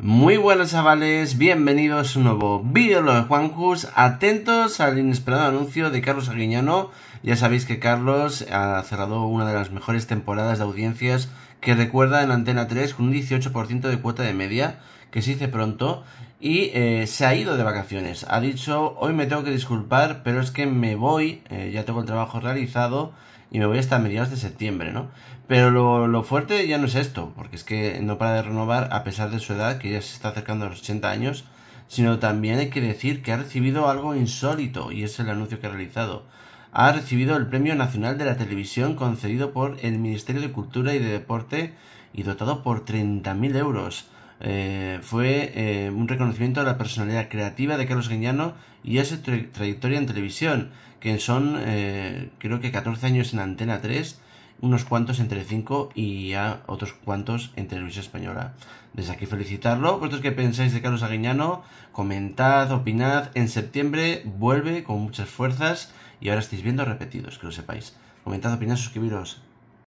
Muy buenos chavales, bienvenidos a un nuevo vídeo de Juanjus, atentos al inesperado anuncio de Carlos Aguiñano, ya sabéis que Carlos ha cerrado una de las mejores temporadas de audiencias que recuerda en Antena 3 con un 18% de cuota de media, que se dice pronto, y eh, se ha ido de vacaciones. Ha dicho, hoy me tengo que disculpar, pero es que me voy, eh, ya tengo el trabajo realizado y me voy hasta mediados de septiembre, ¿no? Pero lo, lo, fuerte ya no es esto, porque es que no para de renovar a pesar de su edad, que ya se está acercando a los 80 años, sino también hay que decir que ha recibido algo insólito, y es el anuncio que ha realizado. Ha recibido el Premio Nacional de la Televisión concedido por el Ministerio de Cultura y de Deporte y dotado por 30.000 euros. Eh, fue eh, un reconocimiento a la personalidad creativa de Carlos Guiñano y a su trayectoria en televisión, que son eh, creo que 14 años en Antena 3, unos cuantos entre 5 y ya otros cuantos en Televisión Española. Desde aquí felicitarlo. ¿Vosotros que pensáis de Carlos Aguiñano? Comentad, opinad. En septiembre vuelve con muchas fuerzas y ahora estáis viendo repetidos, que lo sepáis. Comentad, opinad, suscribiros.